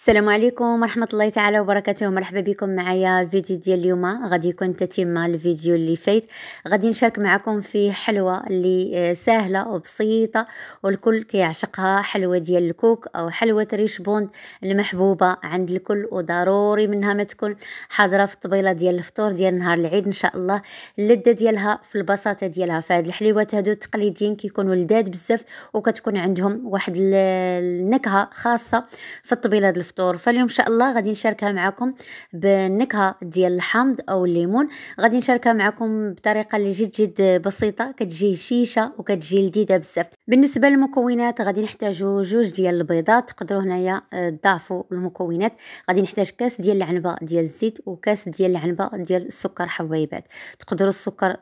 السلام عليكم ورحمة الله تعالى وبركاته مرحبا بكم معايا الفيديو ديال اليوم غادي يكون تتمة الفيديو اللي فات غادي نشارك معكم في حلوة اللي آه، سهلة وبسيطة والكل كيعشقها حلوة ديال الكوك أو حلوة ريش بوند المحبوبة عند الكل وضروري منها ما تكون حاضرة في الطبيلة ديال الفطور ديال نهار العيد إن شاء الله اللذة ديالها في البساطة ديالها فهاد الحلوات هادو التقليديين كيكونوا لذاد بزاف وكتكون عندهم واحد النكهة خاصة في الطبيلة الفطور فاليوم ان شاء الله غادي نشاركها معكم بالنكهه ديال الحامض او الليمون غادي نشاركها معكم بطريقه اللي جد جد بسيطه كتجي شيشه وكتجي لذيذه بزاف بالنسبه للمكونات غادي نحتاجو جوج ديال البيضات تقدروا هنايا آه، تضاعفوا المكونات غادي نحتاج كاس ديال العنبه ديال الزيت وكاس ديال العنبه ديال السكر حبيبات تقدروا السكر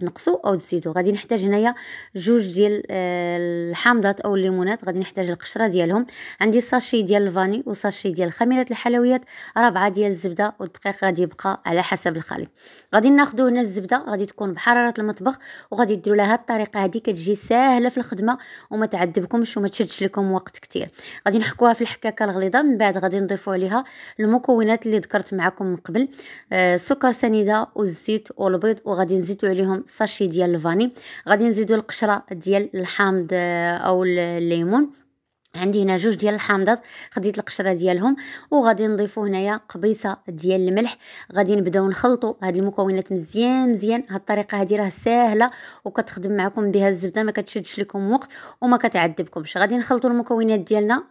تنقصوا او تزيدوا غادي نحتاج هنايا جوج ديال آه، الحامضات او الليمونات غادي نحتاج القشره ديالهم عندي ساشي ديال الفاني وساشي ديال خميره الحلويات ربعه ديال الزبده والدقيق غادي يبقى على حسب الخليط غادي ناخذوا هنا الزبده غادي تكون بحراره المطبخ وغادي ديروا لها الطريقه هذه كتجي ساهله في الخدمه الخدمه وما تعذبكمش وما تشدش لكم وقت كتير غادي نحكوها في الحكاكه الغليظه من بعد غادي نضيفوا عليها المكونات اللي ذكرت معكم من قبل السكر آه سنيده والزيت والبيض وغادي نزيدوا عليهم ساشي ديال الفاني غادي نزيدوا القشره ديال الحامض آه، او الليمون عندي هنا جوج ديال الحامضات خديت القشره ديالهم وغادي نضيفو هنايا قبيصه ديال الملح غادي نبداو نخلطو هاد المكونات مزيان مزيان هاد الطريقه هادي راه ساهله وكتخدم معكم بها الزبده ما كتشدش لكم وقت وما كتعذبكمش غادي نخلطو المكونات ديالنا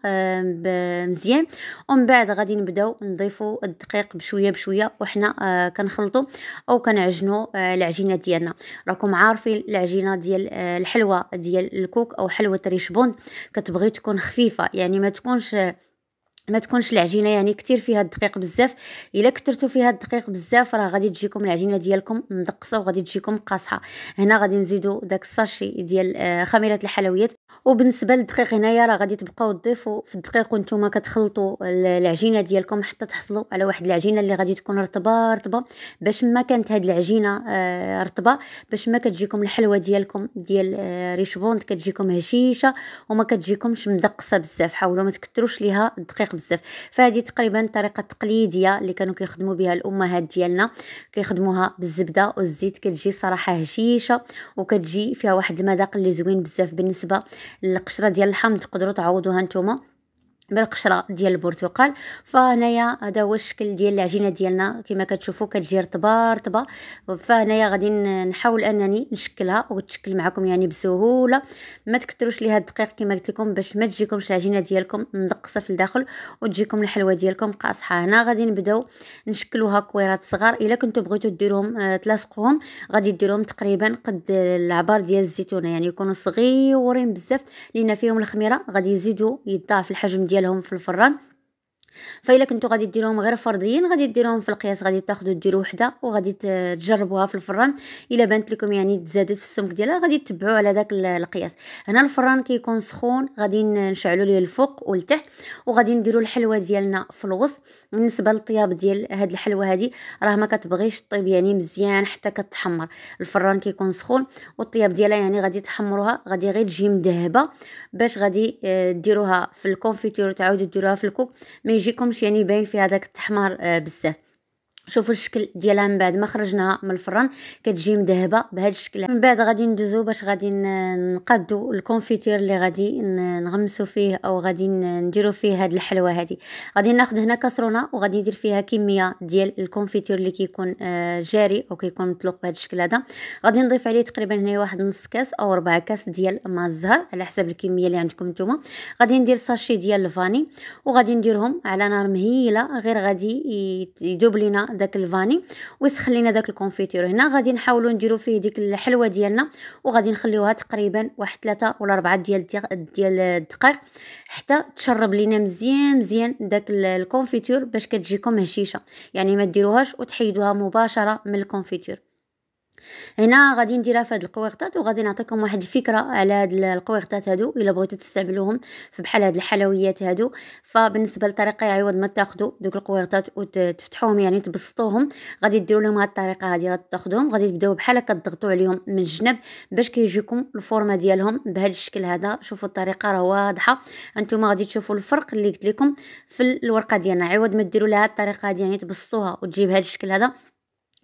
مزيان ومن بعد غادي نبداو نضيفو الدقيق بشويه بشويه وحنا آه، كنخلطو او كنعجنو آه، العجينه ديالنا راكم عارفين العجينه ديال آه، الحلوه ديال الكوك او حلوه ريشبون كتبغي تكون خفيفه يعني ما تكونش ما تكونش العجينه يعني كثير فيها الدقيق بزاف الا كثرتوا فيها الدقيق بزاف راه غادي تجيكم العجينه ديالكم مدقصه وغادي تجيكم قاصحه هنا غادي نزيدوا داك الساشي ديال آه، خميره الحلويات وبالنسبه للدقيق هنايا راه غادي تبقاو تضيفوا في الدقيق وانتم كتخلطوا العجينه ديالكم حتى تحصلوا على واحد العجينه اللي غادي تكون رطبه رطبه باش ما كانت هاد العجينه آه رطبه باش ما كتجيكم الحلوه ديالكم ديال آه بوند كتجيكم هشيشه وما كتجيكمش مدقصه بزاف حاولوا ما تكثروش ليها الدقيق بزاف فهذه تقريبا الطريقه التقليديه اللي كانوا كيخدموا بها الامهات ديالنا كيخدموها بالزبده والزيت كتجي صراحه هشيشه وكتجي فيها واحد المذاق اللي زوين بزاف بالنسبه القشره ديال اللحم تقدروا تعوضوها نتوما بالقشره ديال البرتقال فهنايا هذا هو الشكل ديال العجينه ديالنا كما كتشوفوا كتجي رطبه رطبه فهنايا غادي نحاول انني نشكلها وتشكل معكم يعني بسهوله ما تكثروش ليها الدقيق كما قلت لكم باش ما تجيكمش العجينه ديالكم مدقصه في الداخل وتجيكم الحلوه ديالكم قاصحه هنا غادي نبداو نشكلوها كويرات صغار الا كنتو بغيتو ديروهم آه، تلاصقوهم غادي ديروهم تقريبا قد العبار ديال الزيتونه يعني يكونوا صغيورين بزاف لان فيهم الخميره غادي يزيدوا يضاعف الحجم ديال ديالهم في الفران فإلا كنتو غادي ديروهم غير فرديين غادي ديروهم في القياس غادي تاخدو ديرو وحده وغادي تجربوها في الفران الا بانت لكم يعني تزادت في السمك ديالها غادي تبعوا على داك القياس هنا الفران كيكون سخون غادي نشعلو ليه الفوق والتحت وغادي نديرو الحلوه ديالنا في الوسط بالنسبه للطياب ديال هاد الحلوه هادي راه ما كتبغيش طيب يعني مزيان حتى كتحمر الفران كيكون سخون والطياب ديالها يعني غادي تحمروها غادي غير تجي مذهبه باش غادي آه، ديروها في الكونفيتير وتعاودوا ديروها في الكوك مي يجيكمش يعني باين في هذاك التحمار آه، بزاف شوفوا الشكل ديالها من بعد ما خرجناها من الفرن كتجي مذهبه بهذا الشكل من بعد غادي ندوزو باش غادي نقادو الكونفيتير اللي غادي نغمسو فيه او غادي نديرو فيه هاد الحلوى هادي غادي ناخذ هنا كسرونه وغادي ندير فيها كميه ديال الكونفيتير اللي كيكون آه، جاري او كيكون مطلوق بهذا الشكل هذا غادي نضيف عليه تقريبا هنا واحد نص كاس او ربع كاس ديال ماء الزهر على حسب الكميه اللي عندكم نتوما غادي ندير ساشي ديال الفاني وغادي نديرهم على نار مهيله غير غادي يذوب لينا داك الفاني ويسخن لينا داك الكونفيتير هنا غادي نحاولوا نديروا فيه ديك الحلوه ديالنا وغادي نخليوها تقريبا واحد 3 ولا 4 ديال ديال الدقائق حتى تشرب لينا مزيان مزيان داك الكونفيتير باش كتجيكم هشيشه يعني ما ديروهاش وتحيدوها مباشره من الكونفيتير هنا غادي ندير هاد القويغطات وغادي نعطيكم واحد الفكره على هاد القويغطات هادو الا بغيتو تستعملوهم فبحال هاد الحلويات هادو فبالنسبه للطريقه عوض ما تاخذوا دوك القويغطات وتفتحوهم يعني تبسطوهم غادي ديروا لهم هاد الطريقه هادي غتاخذوهم غادي تبداو بحال هكا تضغطوا عليهم من الجنب باش كيجيكم الفورمه ديالهم بهذا الشكل هذا شوفوا الطريقه راه واضحه انتم غادي تشوفوا الفرق اللي قلت لكم في الورقه ديالنا عوض ما ديروا لها الطريقه هادي يعني تبسطوها وتجيب هذا الشكل هذا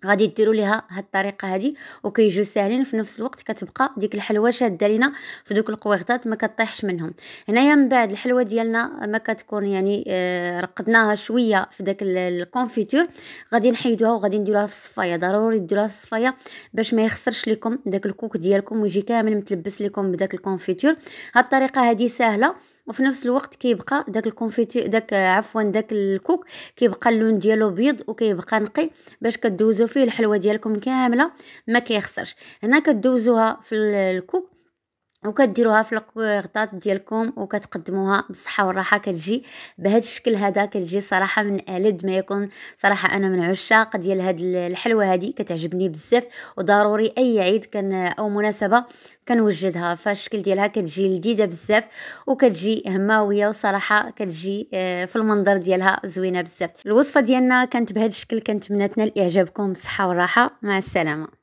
غادي ديروا ليها هاد الطريقه هادي وكيجيو ساهلين في نفس الوقت كتبقى ديك الحلوه شاده لينا في دوك القويغطات ما كطيحش منهم هنايا من بعد الحلوه ديالنا ما كتكون يعني آه، رقدناها شويه في داك الكونفيتور غادي نحيدوها وغادي نديروها في الصفايه ضروري ديروها في الصفايه باش ما يخسرش لكم داك الكوك ديالكم ويجي كامل متلبس لكم بداك الكونفيتور هاد الطريقه هادي ساهله وفي نفس الوقت كيبقى داك الكونفيتي داك عفوا داك الكوك كيبقى اللون ديالو بيض وكيبقى نقي باش كدوزو فيه الحلوه ديالكم كامله ما كيخسرش هنا كدوزوها في الكوك وكديروها في الكويغطات ديالكم وكتقدموها بالصحه والراحه كتجي بهذا الشكل هذا كتجي صراحه من الد ما يكون صراحه انا من عشاق ديال هاد الحلوه هادي كتعجبني بزاف وضروري اي عيد كان او مناسبه كنوجدها فالشكل ديالها كتجي لذيذه بزاف وكتجي هماويه وصراحه كتجي آه، في المنظر ديالها زوينه بزاف الوصفه ديالنا كانت بهذا الشكل كنتمنى تنال اعجابكم بالصحه والراحه مع السلامه